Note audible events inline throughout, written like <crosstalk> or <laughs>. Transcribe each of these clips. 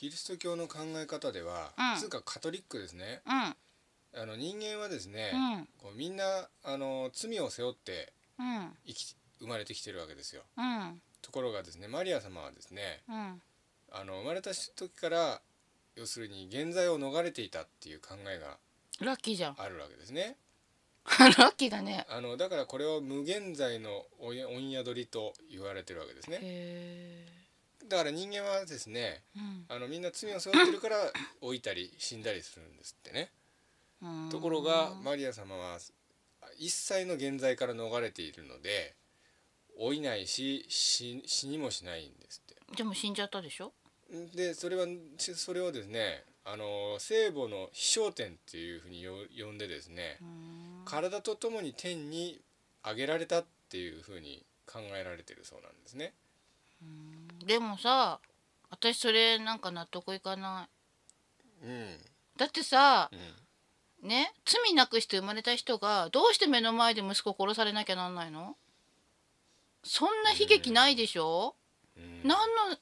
キリスト教の考え方では、つうかカトリックですね、あの人間はですね、こうみんなあの罪を背負って生き生まれてきてるわけですよ。ところがですねマリア様はですね、あの生まれた時から要するに現在を逃れていたっていう考えがラッキーじゃんあるわけですね。<laughs> ラッキーだね。あのだからこれを無現在のおやおりと言われてるわけですね。だから人間はですね、うん、あのみんな罪を背負ってるから老いたり死んだりするんですってね。ところがマリア様は一切の現在から逃れているので老いないし死死にもしないんですって。でも死んじゃったでしょでそれはそれをですねあの聖母の飛翔天っていうふうに呼んでですね体とともに天に上げられたっていうふうに考えられてるそうなんですね。でもさ私それなんか納得いかない、うん、だってさ、うん、ね罪なくして生まれた人がどうして目の前で息子を殺されなきゃなんないのそんな悲劇ないでしょ、うん、何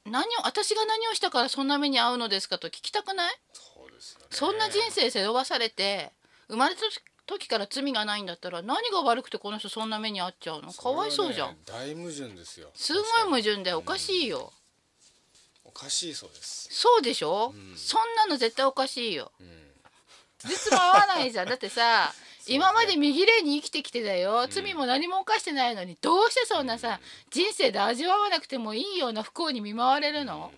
の何を私が何をしたからそんな目に遭うのですかと聞きたくないそうです、ね、そんな人生背負わされて生まれた時から罪がないんだったら何が悪くてこの人そんな目に遭っちゃうの、ね、かわいそうじゃん大矛盾ですよすごい矛盾だよおかしいよ、うん、おかしいそうですそうでしょ、うん、そんなの絶対おかしいよ、うん、絶も合わないじゃん <laughs> だってさ今まで右霊に生きてきてだよ、罪も何も犯してないのにどうしてそんなさ、人生で味わわなくてもいいような不幸に見舞われるの、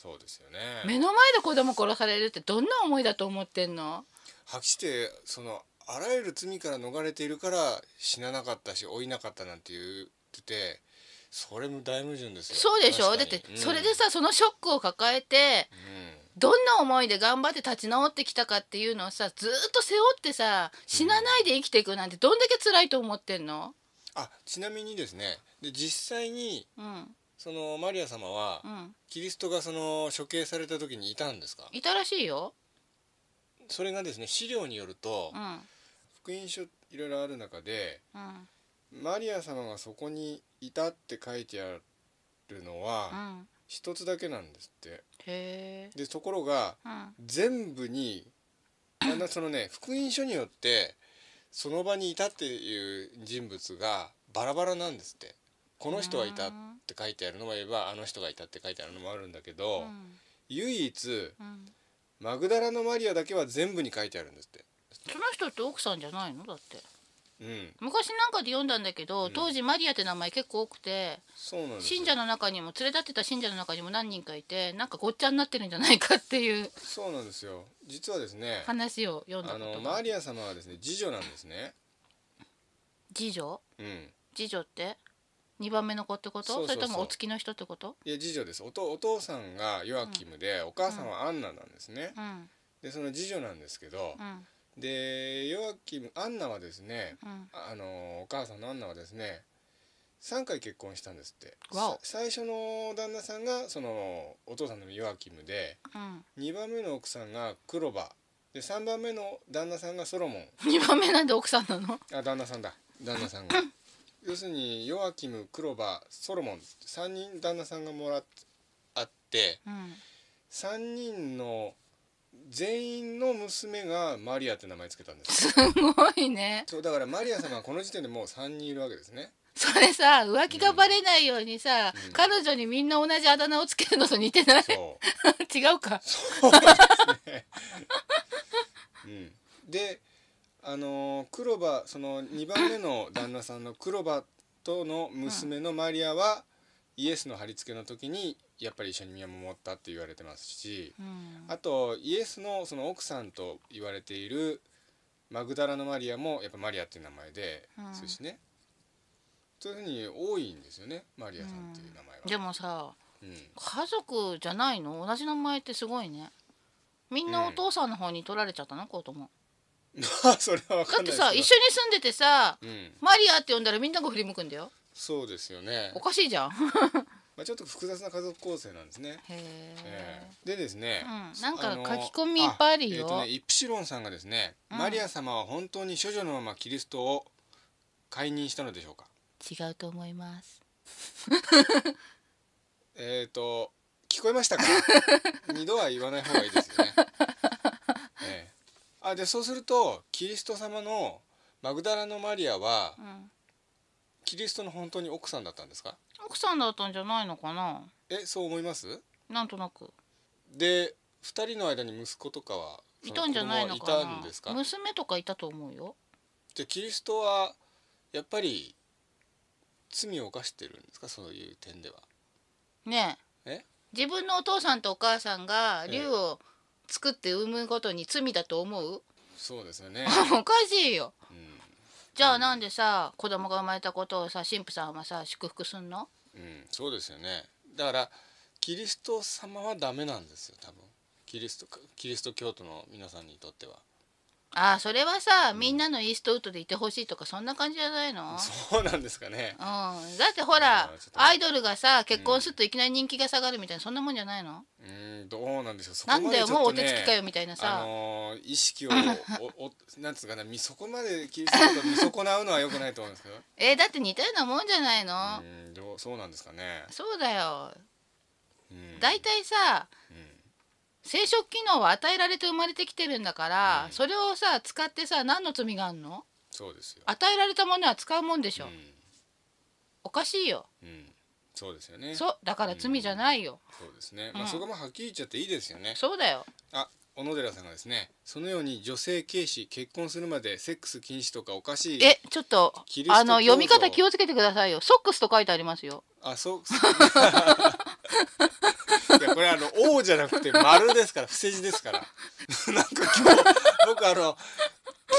そうですよね目の前で子供殺されるってどんな思いだと思ってんのはっきりしてそのあらゆる罪から逃れているから死ななかったし老いなかったなんて言っててそれも大矛盾ですよそうでしょだって、うん、それでさそのショックを抱えて、うん、どんな思いで頑張って立ち直ってきたかっていうのをさずっと背負ってさ死なないで生きていくなんてどんだけ辛いと思ってんの、うん、あちなみにですねで実際に、そのマリア様は、キリストがその処刑された時にいたんですかいたらしいよそれがですね資料によると、うん福音書いろいろある中で、うん、マリア様がそこにいたって書いてあるのは、一つだけなんですって。でところが、全部にあなそのね福音書によってその場にいたっていう人物がバラバラなんですって。この人はいたって書いてあるのもいえばあの人がいたって書いてあるのもあるんだけど、うん、唯一、うん、マグダラのマリアだけは全部に書いてあるんですって。その人って奥さんじゃないのだってうん昔なんかで読んだんだけど、当時マリアって名前結構多くてうん信者の中にも連れ立ってた信者の中にも何人かいてなんかごっちゃになってるんじゃないかっていうそうなんですよ実はですね話を読んだこのとがマリア様はですね次女なんですね次女うん次女って2番目の子ってことそそうそうそれともお付きの人ってこといや次女ですおとお父さんがヨアキムで、お母さんはアンナなんですね、うんでその次女なんですけど、うんでヨアキムアンナはですね、うん、あのお母さんのアンナはですね3回結婚したんですって最初の旦那さんがそのお父さんのヨアキムで、うん、2番目の奥さんがクロバで3番目の旦那さんがソロモン2 <laughs> 番目なんで奥さんなのあ旦那さんだ旦那さんが <laughs> 要するにヨアキムクロバソロモン3人旦那さんがもらってあって、うん、3人の全員の娘がマリアって名前つけたんですすごいねそうだからマリア様はこの時点でもう3人いるわけですねそれさ浮気がバレないようにさ、うん、彼女にみんな同じあだ名をつけるのと似てない <laughs> 違うかそうですね、うん、であの黒羽その2番目の旦那さんの黒羽との娘のマリアは、イエスの貼り付けの時にやっぱり一緒に見守ったって言われてますし、うん、あとイエスのその奥さんと言われているマグダラのマリアもやっぱマリアっていう名前で、うん、そうですねそういうふうに多いんですよねマリアさんっていう名前は。うん、でもさ、家族じゃないの同じ名前ってすごいね。みんなお父さんの方に取られちゃったの子供。<laughs> それはだってさ一緒に住んでてさ、マリアって呼んだらみんなが振り向くんだよ。そうですよねおかしいじゃん <laughs> まあちょっと複雑な家族構成なんですね。へえー、でですね、うん、なんか書き込みいっぱいあるよ。えっ、ー、とね、イプシロンさんがですね、うん、マリア様は本当に処女のままキリストを解任したのでしょうか。違うと思います。<laughs> えっと聞こえましたか。<laughs> 二度は言わない方がいいですよね。えー、あでそうするとキリスト様のマグダラのマリアは、うんキリストの本当に奥さんだったんですか奥さんだったんじゃないのかなえそう思いますなんとなくで2人の間に息子とかはいたんじゃないのかな娘とかいたと思うよじゃキリストはやっぱり罪を犯してるんですかそういう点ではねえ自分のお父さんとお母さんが竜を作って産むごとに罪だと思うそうですよね <laughs> おかしいよ、うんじゃあなんでさ子供が生まれたことをさ神父さんはさ祝福すんのうんそうですよねだからキリスト様はダメなんですよ多分キリストキリスト教徒の皆さんにとってはああそれはさみんなのイーストウッドでいてほしいとかそんな感じじゃないの、そうなんですかね、うん、だってほらアイドルがさ結婚するといきなり人気が下がるみたいな、そんなもんじゃないのうんどうなんですょそこまで、ね、なんだよもうお手つきかよみたいなさ、あのー、意識をおおなんつうかなそこまで見損なうのはよくないと思うんですけど <laughs> えー、だって似たようなもんじゃないのうんどうそうなんですかねそうだよ大体、うん、さ、うん生殖機能は与えられて生まれてきてるんだから、うん、それをさ使ってさ何の罪があるのそうですよ与えられたものは使うもんでしょ、うん、おかしいよ、うん、そうですよねそうだから罪じゃないよ、うん、そうですねまあ、そこもはっきり言っちゃっていいですよねそうだよあ小野寺さんがですねそのように女性軽視結婚するまでセックス禁止とかおかしいえちょっとあの読み方気をつけてくださいよソックスと書いてありますよあそうこれあの王じゃなくて丸ですから伏せ字ですから <laughs> なんか今日僕あの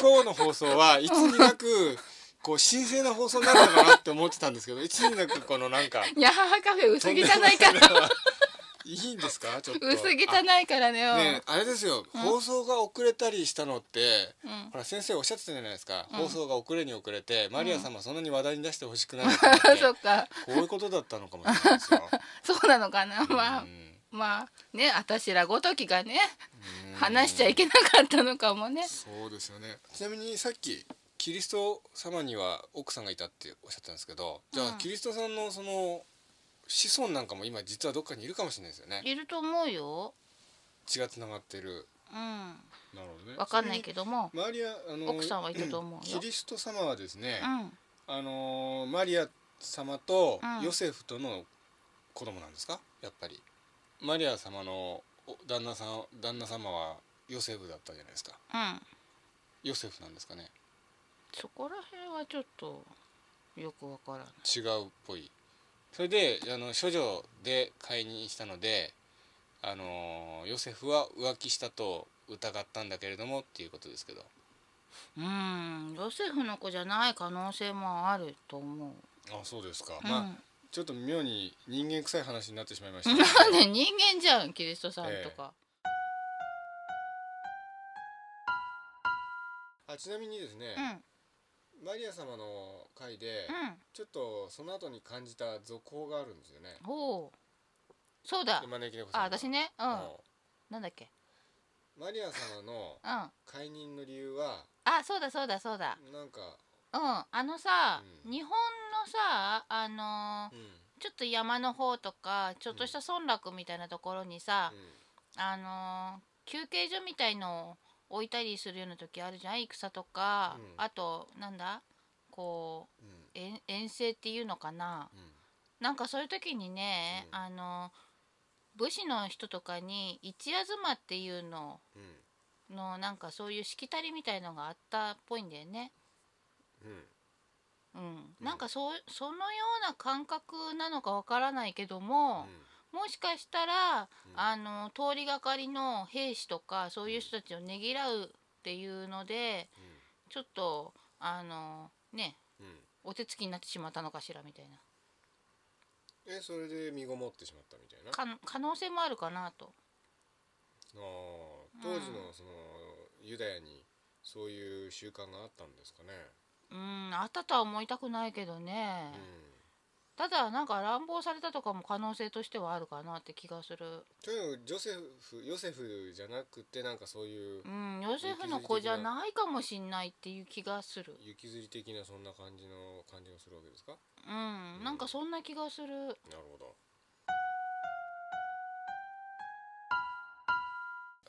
今日の放送はいつになくこう神聖な放送になるのかなって思ってたんですけどいつになくこのなんかいや母カフェ薄汚いから <laughs> いいんですかちょっと薄汚いからねねあれですよ、うん、放送が遅れたりしたのって、うん、ほら先生おっしゃってたじゃないですか、うん、放送が遅れに遅れてマリア様そんなに話題に出してほしくない <laughs> そっかこういうことだったのかもしれないですよそうなのかなまあまあね私らごときがね話しちゃいけなかったのかもねそうですよねちなみにさっきキリスト様には奥さんがいたっておっしゃったんですけどじゃあ、キリストさんのその子孫なんかも今実はどっかにいるかもしれないですよねいると思うよ血がつながってるうんなるほどねわかんないけども周りはあの奥さんはいたと思うキリスト様はですね、うん、あのマリア様とヨセフとの子供なんですかやっぱりマリア様の旦那さん旦那様はヨセフだったじゃないですか、うん、ヨセフなんですかねそこら辺はちょっとよくわからない違うっぽいそれであの処女で解任したのであのヨセフは浮気したと疑ったんだけれどもっていうことですけどうんヨセフの子じゃない可能性もあると思うあそうですか、うん、まあちょっと妙に人間臭い話になってしまいました、<laughs> なんで人間じゃんキリストさんとか、えー、あちなみにですね、うん、マリア様の回で、うん、ちょっとその後に感じた続報があるんですよねおそうだあ私ねうんなんだっけマリア様の解任の理由は、うん、あそうだそうだそうだなんかうんあのさ、日本のさあのーうん、ちょっと山の方とかちょっとした村落みたいなところにさ、うん、あのー、休憩所みたいのを置いたりするような時あるじゃん戦とか、うん、あとなんだこう、遠征っていうのかな、なんかそういう時にね、あのー、武士の人とかに一夜妻っていうののなんかそういうしきたりみたいのがあったっぽいんだよね。うんうん、なんかそそのような感覚なのかわからないけども、もしかしたら、あの通りがかりの兵士とかそういう人たちをねぎらうっていうので、ちょっとあのね、お手つきになってしまったのかしらみたいな。えそれで身ごもってしまったみたいな可能性もあるかなと。あ当時のその、ユダヤにそういう習慣があったんですかね。うんあったとは思いたくないけどね、ただなんか乱暴されたとかも可能性としてはあるかなって気がするとにかくジョセフヨセフじゃなくてなんかそういううんヨセフの子じゃないかもしんないっていう気がする雪吊り的なそんな感じの感じがするわけですかうん、うんなんかそんな気がするなるほど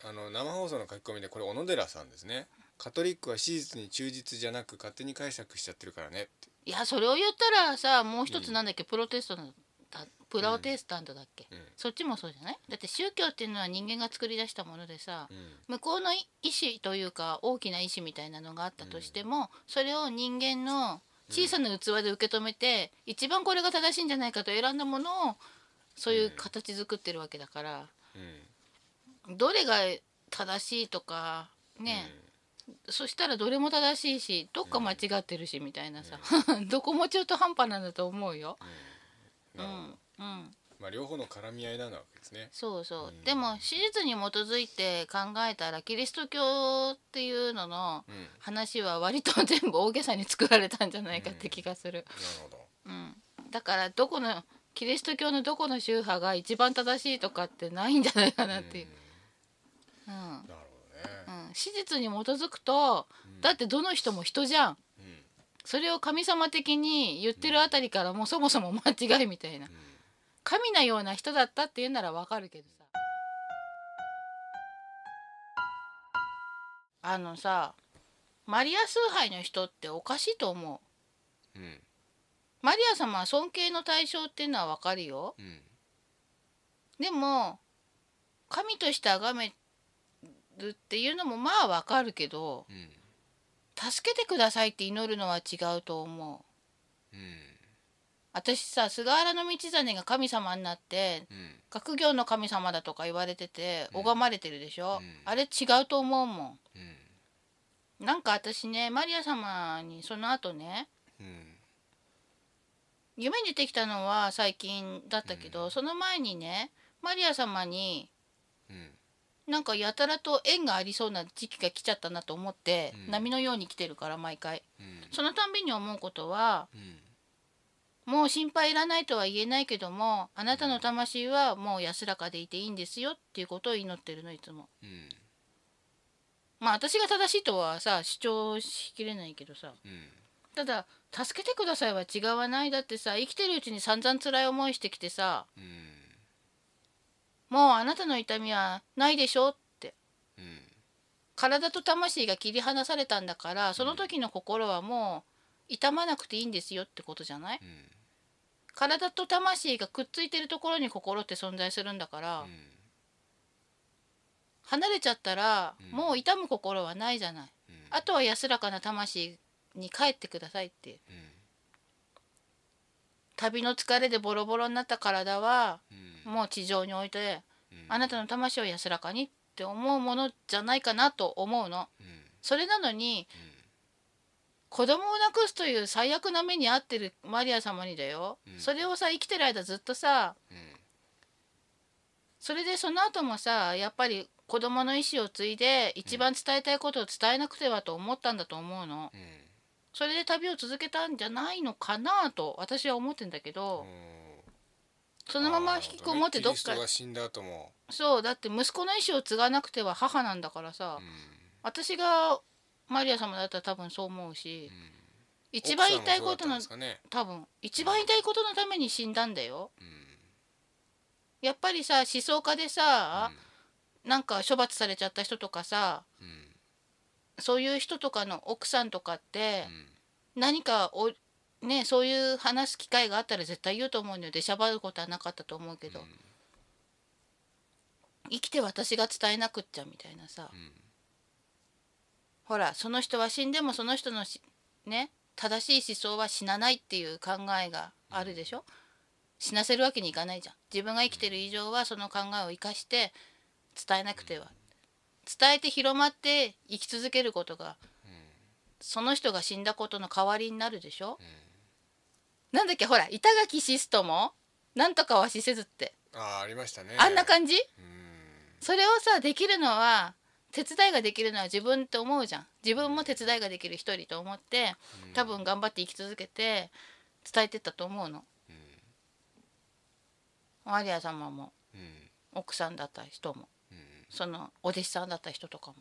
あの生放送の書き込みでこれ小野寺さんですねカトリックは史実に忠実じゃなく勝手に解釈しちゃってるからねいやそれを言ったらさもう一つなんだっけ、うん、プロテストのプロテスタントだっけ、うん、そっちもそうじゃないだって宗教っていうのは人間が作り出したものでさ、うん、向こうの意志というか大きな意志みたいなのがあったとしても、それを人間の小さな器で受け止めて、一番これが正しいんじゃないかと選んだものをそういう形作ってるわけだから、どれが正しいとかね、うんそしたらどれも正しいしどっか間違ってるしみたいなさ、<laughs> どこも中途半端なんだと思うよ。うん、うんまあ、両方の絡み合いなわけですね。そうそう、でも史実に基づいて考えたらキリスト教っていうのの話は割と全部大げさに作られたんじゃないかって気がする。うん、うん、だからどこのキリスト教のどこの宗派が一番正しいとかってないんじゃないかなっていう。うん、うん史実に基づくと、だってどの人も人じゃん、それを神様的に言ってるあたりからもうそもそも間違いみたいな、神のような人だったっていうならわかるけどさあのさマリア崇拝の人っておかしいと思う、うん、マリア様は尊敬の対象っていうのはわかるよ、うん、でも神として崇めるっていうのもまあわかるけど、うん、助けてくださいって祈るのは違うと思う。うん、私さ菅原道真が神様になって、うん、学業の神様だとか言われてて拝まれてるでしょ、あれ違うと思うもん。なんか私ねマリア様にその後ね、夢に出てきたのは最近だったけど、その前にねマリア様になんかやたらと縁がありそうな時期が来ちゃったなと思って、うん、波のように来てるから毎回、うん、そのたんびに思うことは、うん、もう心配いらないとは言えないけどもあなたの魂はもう安らかでいていいんですよっていうことを祈ってるのいつも、まあ私が正しいとはさ主張しきれないけどさ、ただ「助けてください」は違わないだってさ生きてるうちに散々辛い思いしてきてさ、うんもうあなたの痛みはないでしょって、うん、体と魂が切り離されたんだからその時の心はもう痛まなくていいんですよってことじゃない、うん、体と魂がくっついてるところに心って存在するんだから、うん、離れちゃったら、もう痛む心はないじゃない、あとは安らかな魂に帰ってくださいって、旅の疲れでボロボロになった体は、もう地上に置いて、あなたの魂を安らかにって思うものじゃないかなと思うの。それなのに、子供を亡くすという最悪な目に遭ってるマリア様にだよ、うん、それをさ生きてる間ずっとさ、うん、それでその後もさやっぱり子供の意思を継いで一番伝えたいことを伝えなくてはと思ったんだと思うの、うんそれで旅を続けたんじゃないのかなと私は思ってんだけど、そのまま引きこもってどっか、で死んだ後もそうだって息子の意思を継がなくては母なんだからさ、私がマリア様だったら多分そう思うし、一番言いたいことの、ね、多分一番言いたいことのために死んだんだよ、やっぱりさ思想家でさ、うん、なんか処罰されちゃった人とかさ、うんそういう人とかの奥さんとかって、何かおねそういう話す機会があったら絶対言うと思うのでしゃばることはなかったと思うけど、うん、生きて私が伝えなくっちゃみたいなさ、うん、ほらその人は死んでもその人のしね正しい思想は死なないっていう考えがあるでしょ、うん、死なせるわけにいかないじゃん自分が生きてる以上はその考えを生かして伝えなくては、伝えて広まって生き続けることが、うん、その人が死んだことの代わりになるでしょ、うん、なんだっけほら板垣シストもなんとかはしせずってあありましたねあんな感じ、うん、それをさできるのは手伝いができるのは自分って思うじゃん自分も手伝いができる一人と思って多分頑張って生き続けて伝えてったと思うの、うん、マリア様も、奥さんだった人もそのお弟子さんだった人とかも。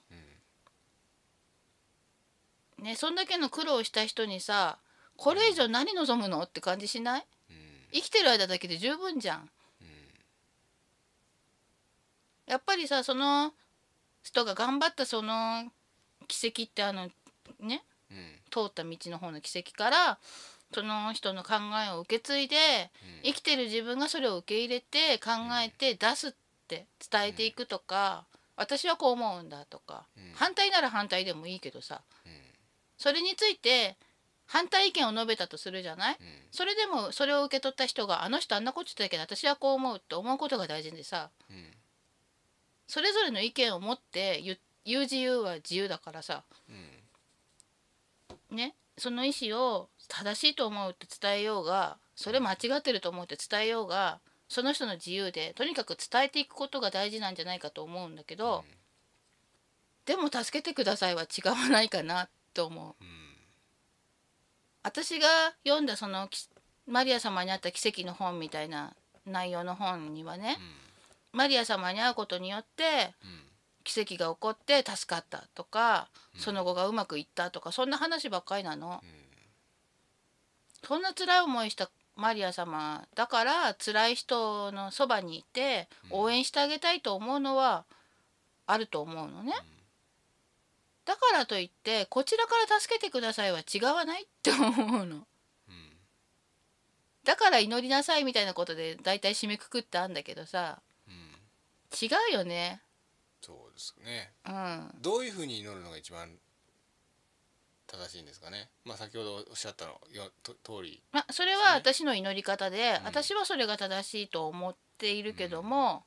うん、ねそんだけの苦労した人にさこれ以上何望むのって感じしない、うん、生きてる間だけで十分じゃん。やっぱりさその人が頑張ったその奇跡ってあのね、通った道の方の奇跡からその人の考えを受け継いで、生きてる自分がそれを受け入れて考えて出すってって伝えていくとか、私はこう思うんだとか、反対なら反対でもいいけどさ、それについて反対意見を述べたとするじゃない、それでもそれを受け取った人があの人あんなこと言ってたけど私はこう思うって思うことが大事でさ、それぞれの意見を持って言う自由は自由だからさ、ねその意思を正しいと思うって伝えようがそれ間違ってると思うって伝えようが、その人の自由でとにかく伝えていくことが大事なんじゃないかと思うんだけど、うん、でも「助けてください」は違わないかなと思う。うん、私が読んだそのマリア様にあった奇跡の本みたいな内容の本にはね、うん、マリア様に会うことによって、奇跡が起こって助かったとか、その後がうまくいったとかそんな話ばっかりなの。そんな辛い思いしたマリア様だから辛い人のそばにいて応援してあげたいと思うのはあると思うのね。だからといってこちらから助けてくださいは違わないって思うの。だから祈りなさいみたいなことで大体締めくくってあんだけどさ、うん、違うよね。そうですね。うん。どういうふうに祈るのが一番正しいんですかね、まあ、先ほどおっしゃったのよと通り、まあ、それは私の祈り方で、うん、私はそれが正しいと思っているけども、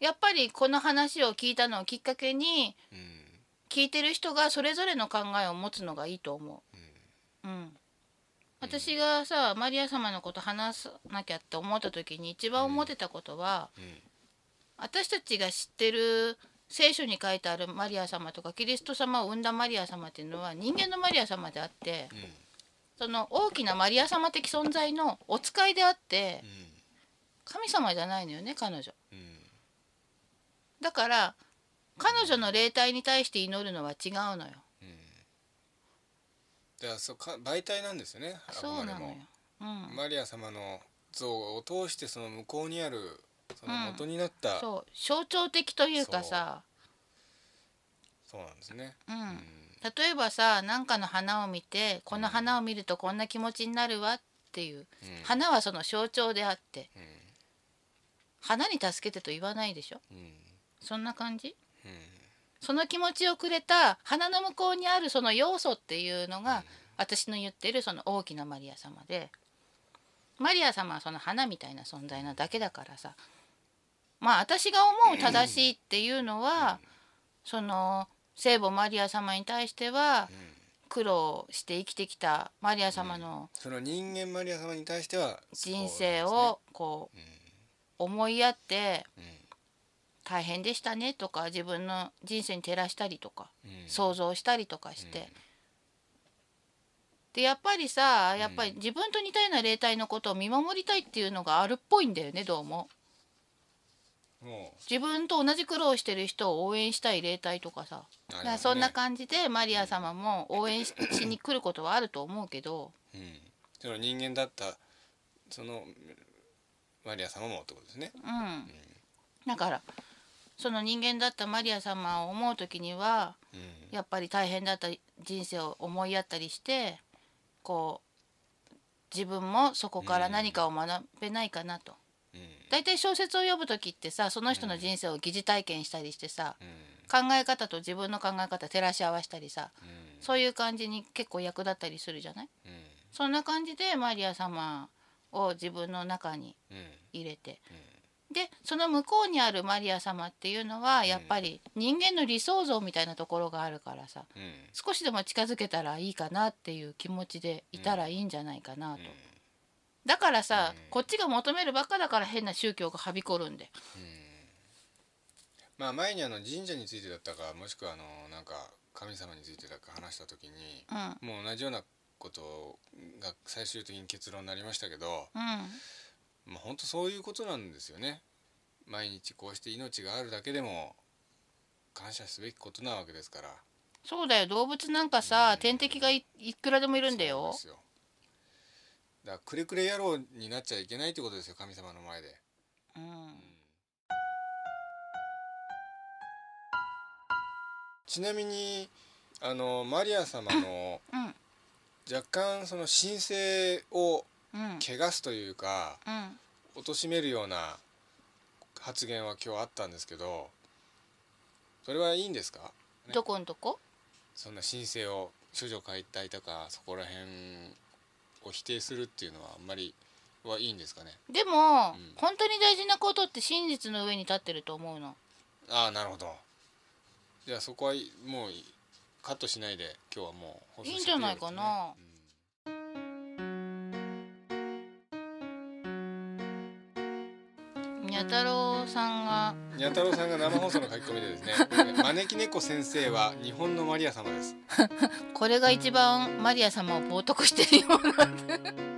うん、やっぱりこの話を聞いたのをきっかけに、うん、聞いてる人がそれぞれの考えを持つのがいいと思う。うん私がさマリア様のこと話さなきゃって思った時に一番思ってたことは、私たちが知ってる聖書に書いてあるマリア様とかキリスト様を産んだマリア様っていうのは人間のマリア様であって、うん、その大きなマリア様的存在のお使いであって、うん、神様じゃないのよね彼女、うん、だから彼女の霊体に対して祈るのは違うのよ、だからそか媒体なんですよねそうなのよ、うん、マリア様の像を通してその向こうにあるその元になった、うん、そう象徴的というかさそうなんですね、うん、うん、例えばさ何かの花を見てこの花を見るとこんな気持ちになるわっていう、うん、花はその象徴であって、花に助けてと言わないでしょ、うん、そんな感じ、その気持ちをくれた花の向こうにあるその要素っていうのが、私の言ってるその大きなマリア様で、マリア様はその花みたいな存在なだけだからさまあ私が思う正しいっていうのは、うん、その聖母マリア様に対しては、苦労して生きてきたマリア様の、うん、その人間マリア様に対しては、人生をこう、思いやって、大変でしたねとか自分の人生に照らしたりとか、想像したりとかして。でやっぱりさやっぱり自分と似たような霊体のことを見守りたいっていうのがあるっぽいんだよねどうも。自分と同じ苦労してる人を応援したい霊体とかさ、ね、かそんな感じでマリア様も応援しに来ることはあると思うけど、うん、その人間だったそのマリア様もってことですね、うん、うん、だからその人間だったマリア様を思う時には、うん、やっぱり大変だった人生を思いやったりして、こう自分もそこから何かを学べないかなと。大体、小説を読む時ってさその人の人生を疑似体験したりしてさ、うん、考え方と自分の考え方照らし合わせたりさ、うん、そういう感じに結構役立ったりするじゃない、そんな感じでマリア様を自分の中に入れて、でその向こうにあるマリア様っていうのはやっぱり人間の理想像みたいなところがあるからさ、うん、少しでも近づけたらいいかなっていう気持ちでいたらいいんじゃないかなと。うん、だからさ、こっちが求めるばっかだから変な宗教がはびこるんで。まあ前にあの神社についてだったかもしくはあのなんか神様についてだか話した時に、もう同じようなことが最終的に結論になりましたけど、まあ、本当そういうことなんですよね毎日こうして命があるだけでも感謝すべきことなわけですからそうだよ動物なんかさ、うん、天敵がいくらでもいるんだよだからくれくれ野郎になっちゃいけないってことですよ神様の前で、うん、ちなみにあのマリア様の、うん、若干その神聖を我すというか、うん、貶めるような発言は今日あったんですけどそれはいいんですか、ね、どこんとこそんな申請を処女解体とかそこら辺を否定するっていうのはあんまりはいいんですかねでも、うん、本当に大事なことって真実の上に立ってると思うのああなるほどじゃあそこはもうカットしないで今日はもういいんじゃないかな、うん太郎さんがにゃ太郎さんが生放送の書き込みでですね <laughs> 招き猫先生は日本のマリア様です <laughs> これが一番マリア様を冒涜しているような